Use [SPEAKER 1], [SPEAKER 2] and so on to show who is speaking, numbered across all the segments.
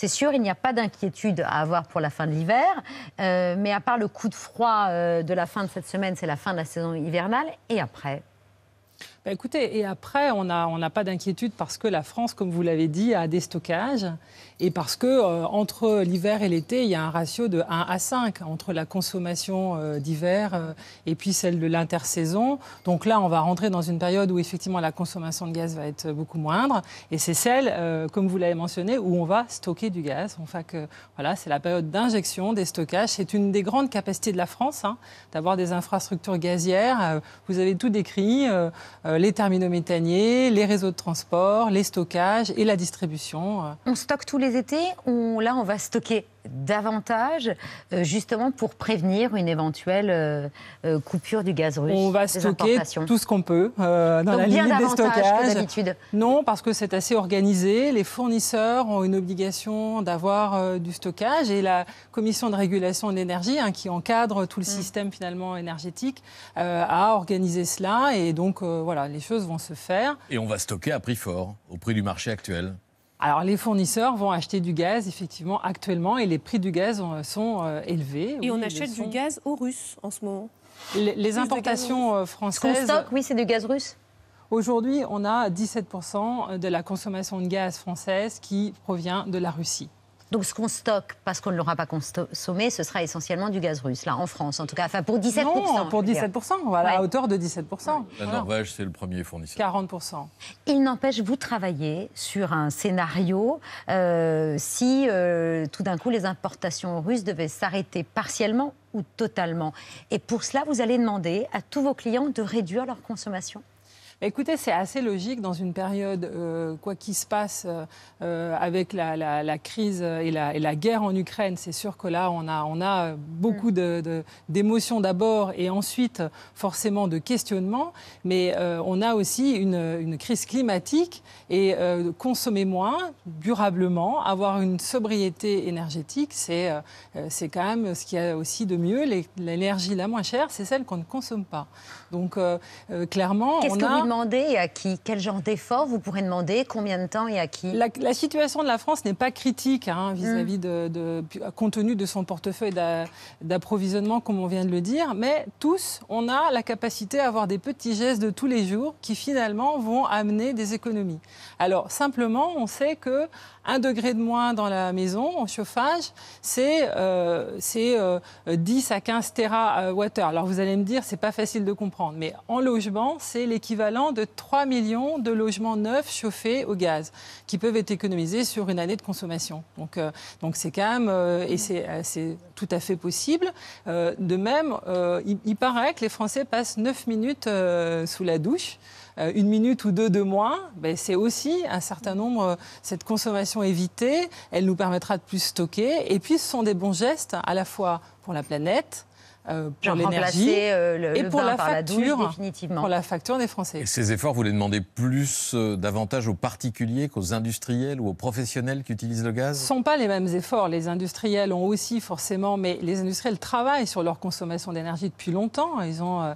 [SPEAKER 1] C'est sûr, il n'y a pas d'inquiétude à avoir pour la fin de l'hiver, euh, mais à part le coup de froid euh, de la fin de cette semaine, c'est la fin de la saison hivernale. Et après,
[SPEAKER 2] bah, écoutez, et après, on n'a on pas d'inquiétude parce que la France, comme vous l'avez dit, a des stockages et parce que euh, entre l'hiver et l'été, il y a un ratio de 1 à 5 entre la consommation euh, d'hiver euh, et puis celle de l'intersaison. Donc là, on va rentrer dans une période où effectivement la consommation de gaz va être beaucoup moindre et c'est celle, comme vous l'avez mentionné, où on va stocker du gaz. Enfin que voilà, c'est la période d'injection des stockages. C'est une des grandes capacités de la France hein, d'avoir des infrastructures gazières. vous avez tout décrit euh, les terminaux méthaniers, les réseaux de transport, les stockages et la distribution. Euh. On stocke tous les étés ou là on va stocker davantage, euh, justement pour prévenir une éventuelle
[SPEAKER 1] euh, euh, coupure du gaz russe On va stocker
[SPEAKER 2] tout ce qu'on peut dans la limite des stockages. Non, parce que c'est assez organisé. Les fournisseurs ont une obligation d'avoir du stockage et la Commission de régulation de l'énergie, hein, qui encadre tout le mm. système finalement énergétique, a organisé cela et donc voilà, les choses vont se faire. Et on va stocker à prix fort, au prix du marché actuel alors les fournisseurs vont acheter du gaz effectivement actuellement et les prix du gaz euh, sont euh, élevés. Et on achète du gaz aux
[SPEAKER 1] Russes en ce moment.
[SPEAKER 2] Les, importations euh, françaises. Ce oui, c'est du gaz russe. Aujourd'hui, on a 17% de la consommation de gaz française qui provient de la Russie. Donc ce qu'on stocke, parce qu'on ne l'aura pas consommé, ce sera essentiellement du gaz russe, là, en France, en tout cas. Enfin, pour 17%. Non, pour 17%, voilà, à hauteur de 17%. La Norvège, c'est le premier fournisseur. 40%.
[SPEAKER 1] Il n'empêche, vous travaillez sur un scénario euh, si euh, tout d'un coup les importations russes devaient s'arrêter partiellement ou totalement.
[SPEAKER 2] Et pour cela, vous allez demander à tous vos clients de réduire leur consommation Écoutez, c'est assez logique dans une période, euh, quoi qu'il se passe euh, euh, avec la, crise et la, guerre en Ukraine, c'est sûr que là, on a, on a beaucoup d'émotions d'abord et ensuite forcément de questionnements, mais on a aussi une, crise climatique et consommer moins durablement, avoir une sobriété énergétique, c'est c'est quand même ce qu'il y a aussi de mieux. L'énergie la moins chère, c'est celle qu'on ne consomme pas. Donc clairement, on a à qui Quel genre d'effort vous pourrez demander Combien de temps et à qui la, situation de la France n'est pas critique hein, vis-à-vis mm. de, de, compte tenu de son portefeuille d'approvisionnement, comme on vient de le dire. Mais tous, on a la capacité à avoir des petits gestes de tous les jours qui finalement vont amener des économies. Alors simplement, on sait que un degré de moins dans la maison en chauffage, c'est euh, 10 euh, à 15 TWh. Euh, Alors vous allez me dire, c'est pas facile de comprendre, mais en logement, c'est l'équivalent de 3 millions de logements neufs chauffés au gaz, qui peuvent être économisés sur une année de consommation. Donc, euh, c'est quand même, euh, et euh, c'est tout à fait possible. de même, il, paraît que les Français passent 9 minutes sous la douche une minute ou deux de moins, ben, c'est aussi un certain nombre, cette consommation évitée, elle nous permettra de plus stocker. Et puis ce sont des bons gestes à la fois pour la planète, euh, pour l'énergie euh, et pour la facture, définitivement. pour la facture des Français. Et ces efforts, vous les demandez plus euh, davantage aux particuliers qu'aux industriels ou aux professionnels qui utilisent le gaz Ce ne sont pas les mêmes efforts. Les industriels ont aussi forcément, mais les industriels travaillent sur leur consommation d'énergie depuis longtemps. Ils ont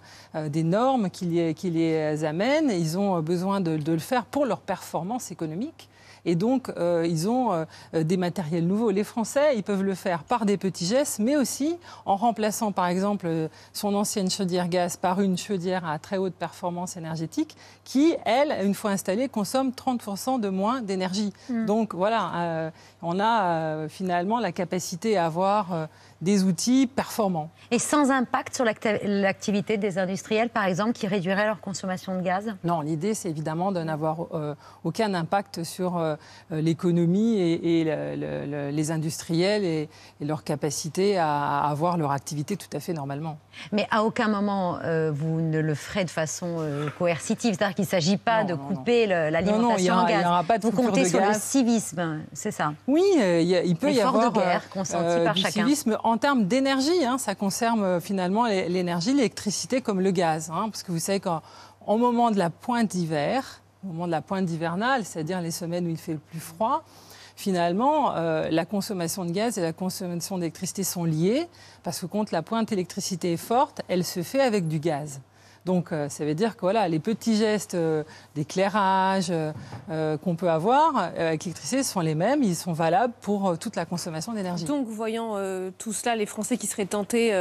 [SPEAKER 2] des normes qui, les amènent. Ils ont besoin de le faire pour leur performance économique. Et donc, euh, ils ont euh, des matériels nouveaux. Les Français, ils peuvent le faire par des petits gestes, mais aussi en remplaçant, par exemple, euh, son ancienne chaudière gaz par une chaudière à très haute performance énergétique qui, elle, une fois installée, consomme 30% de moins d'énergie. Mm. Donc, voilà, on a finalement la capacité à avoir des outils performants. Et sans impact sur l'activité des industriels, par exemple, qui réduiraient leur consommation de gaz Non, l'idée, c'est évidemment de n'avoir euh, aucun impact sur euh, l'économie et, les industriels et, leur capacité à avoir leur activité tout à fait normalement. Mais à aucun moment, euh, vous ne le ferez de façon coercitive, c'est-à-dire qu'il ne s'agit
[SPEAKER 1] pas de couper l'alimentation en gaz. Il aura pas de vous comptez sur le civisme, c'est ça Oui,
[SPEAKER 2] il, y peut y avoir de guerre par du chacun. civisme en en termes d'énergie, hein, ça concerne euh, finalement l'énergie, l'électricité comme le gaz. Hein, parce que vous savez qu'au moment de la pointe d'hiver, au moment de la pointe hivernale, c'est-à-dire les semaines où il fait le plus froid, finalement, euh, la consommation de gaz et la consommation d'électricité sont liées, parce que quand la pointe électricité est forte, elle se fait avec du gaz. Donc euh, ça veut dire que voilà, les petits gestes euh, d'éclairage euh, qu'on peut avoir avec l'électricité sont les mêmes, ils sont valables pour toute la consommation d'énergie. Donc voyant tout cela, les Français qui seraient tentés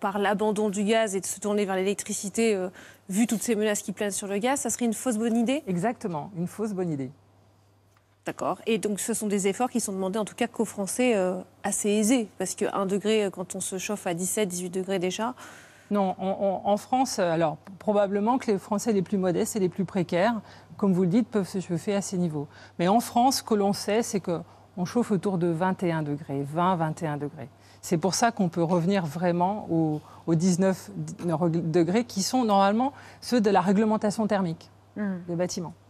[SPEAKER 2] par l'abandon du gaz et de se tourner vers l'électricité, vu toutes ces menaces qui planent sur le gaz, ça serait une fausse bonne idée Exactement, une fausse bonne idée. D'accord. Et donc, ce sont des efforts qui sont demandés, en tout cas, qu'aux Français assez aisés. Parce que 1 degré, quand on se chauffe à 17, 18 degrés déjà, non, en France, alors probablement que les Français les plus modestes et les plus précaires, comme vous le dites, peuvent se chauffer à ces niveaux. Mais en France, ce que l'on sait, c'est qu'on chauffe autour de 21 degrés, 20-21 degrés. C'est pour ça qu'on peut revenir vraiment aux, 19 degrés qui sont normalement ceux de la réglementation thermique mmh. des bâtiments.